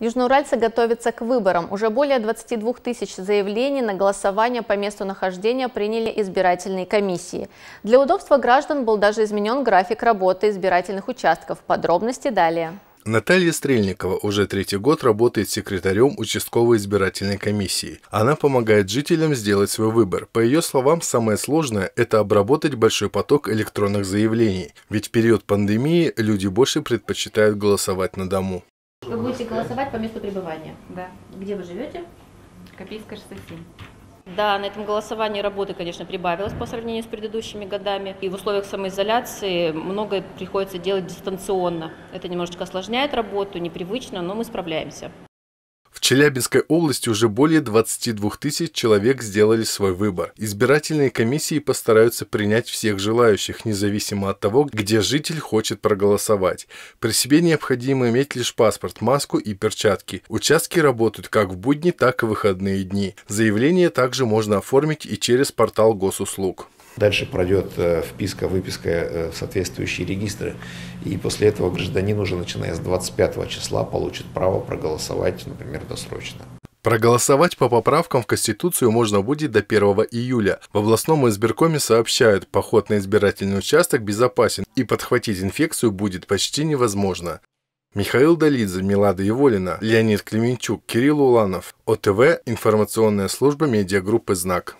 Южноуральцы готовятся к выборам. Уже более 22 тысяч заявлений на голосование по месту нахождения приняли избирательные комиссии. Для удобства граждан был даже изменен график работы избирательных участков. Подробности далее. Наталья Стрельникова уже третий год работает секретарем участковой избирательной комиссии. Она помогает жителям сделать свой выбор. По ее словам, самое сложное – это обработать большой поток электронных заявлений, ведь в период пандемии люди больше предпочитают голосовать на дому. Вы будете голосовать по месту пребывания. Да. Где вы живете? Копейская 67. Да, на этом голосовании работы, конечно, прибавилось по сравнению с предыдущими годами. И в условиях самоизоляции многое приходится делать дистанционно. Это немножечко осложняет работу, непривычно, но мы справляемся. Челябинской области уже более 22 тысяч человек сделали свой выбор. Избирательные комиссии постараются принять всех желающих, независимо от того, где житель хочет проголосовать. При себе необходимо иметь лишь паспорт, маску и перчатки. Участки работают как в будни, так и в выходные дни. Заявление также можно оформить и через портал госуслуг. Дальше пройдет э, вписка, выписка э, в соответствующие регистры. И после этого гражданин уже начиная с 25 числа получит право проголосовать, например, досрочно. Проголосовать по поправкам в Конституцию можно будет до 1 июля. В областном избиркоме сообщают, поход на избирательный участок безопасен и подхватить инфекцию будет почти невозможно. Михаил Долидзе, Милада Еволина, Леонид Клеменчук, Кирилл Уланов. ОТВ, информационная служба медиагруппы «Знак».